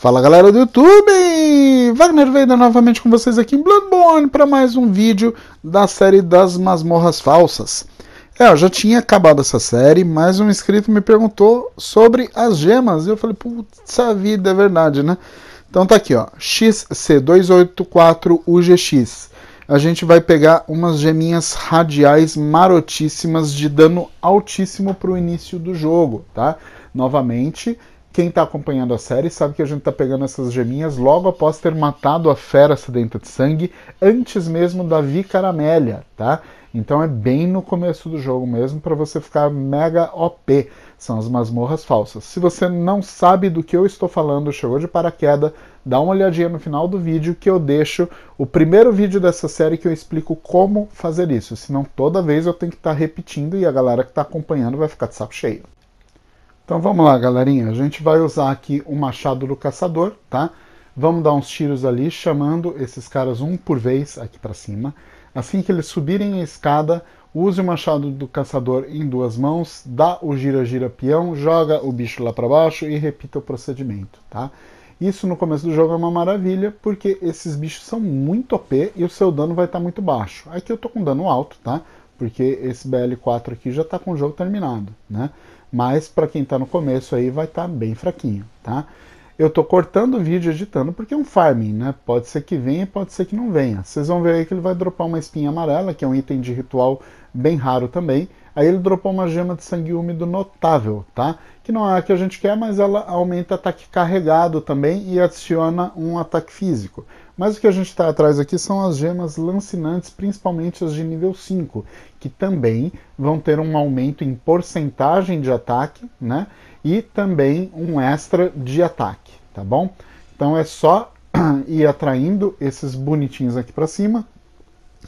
Fala galera do YouTube! Wagner Veida novamente com vocês aqui em Bloodborne para mais um vídeo da série das masmorras falsas. É, eu já tinha acabado essa série, mas um inscrito me perguntou sobre as gemas e eu falei, puta vida, é verdade, né? Então tá aqui, ó, XC284UGX. A gente vai pegar umas geminhas radiais marotíssimas de dano altíssimo para o início do jogo, tá? Novamente, quem está acompanhando a série sabe que a gente está pegando essas geminhas logo após ter matado a fera sedenta de sangue, antes mesmo da Vicaramélia, tá? Então é bem no começo do jogo mesmo para você ficar mega OP. São as masmorras falsas. Se você não sabe do que eu estou falando, chegou de paraquedas, dá uma olhadinha no final do vídeo que eu deixo o primeiro vídeo dessa série que eu explico como fazer isso. Senão toda vez eu tenho que estar tá repetindo e a galera que está acompanhando vai ficar de saco cheio. Então vamos lá, galerinha. A gente vai usar aqui o machado do caçador, tá? Vamos dar uns tiros ali, chamando esses caras um por vez aqui para cima. Assim que eles subirem a escada, use o machado do caçador em duas mãos, dá o gira-gira peão, joga o bicho lá para baixo e repita o procedimento, tá? Isso no começo do jogo é uma maravilha, porque esses bichos são muito OP e o seu dano vai estar tá muito baixo. Aqui eu tô com dano alto, tá? porque esse BL4 aqui já está com o jogo terminado, né? Mas para quem está no começo aí vai estar tá bem fraquinho, tá? Eu estou cortando o vídeo editando porque é um farming, né? Pode ser que venha, pode ser que não venha. Vocês vão ver aí que ele vai dropar uma espinha amarela, que é um item de ritual bem raro também. Aí ele dropou uma gema de sangue úmido notável, tá? Que não é a que a gente quer, mas ela aumenta ataque carregado também e adiciona um ataque físico. Mas o que a gente está atrás aqui são as gemas lancinantes, principalmente as de nível 5, que também vão ter um aumento em porcentagem de ataque, né? E também um extra de ataque, tá bom? Então é só ir atraindo esses bonitinhos aqui para cima.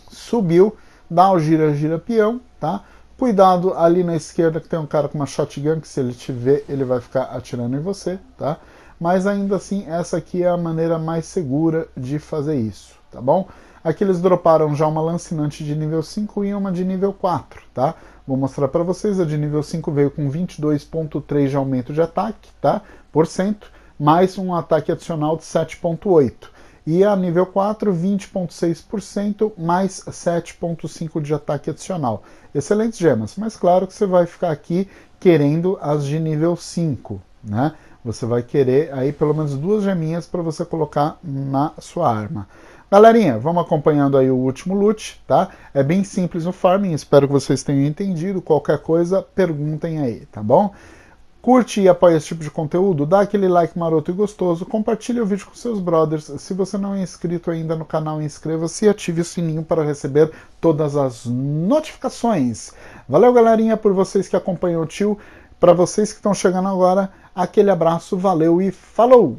Subiu, dá o gira-gira peão, tá? Cuidado ali na esquerda que tem um cara com uma shotgun que se ele te ver ele vai ficar atirando em você, tá? Mas ainda assim essa aqui é a maneira mais segura de fazer isso, tá bom? Aqui eles droparam já uma lancinante de nível 5 e uma de nível 4, tá? Vou mostrar para vocês, a de nível 5 veio com 22.3 de aumento de ataque, tá? Por cento, mais um ataque adicional de 7.8. E a nível 4, 20,6% mais 7,5% de ataque adicional. Excelentes gemas, mas claro que você vai ficar aqui querendo as de nível 5, né? Você vai querer aí pelo menos duas geminhas para você colocar na sua arma. Galerinha, vamos acompanhando aí o último loot, tá? É bem simples o farming, espero que vocês tenham entendido. Qualquer coisa, perguntem aí, tá bom? Curte e apoia esse tipo de conteúdo, dá aquele like maroto e gostoso, compartilhe o vídeo com seus brothers. Se você não é inscrito ainda no canal, inscreva-se e ative o sininho para receber todas as notificações. Valeu, galerinha, por vocês que acompanham o tio. Para vocês que estão chegando agora, aquele abraço, valeu e falou!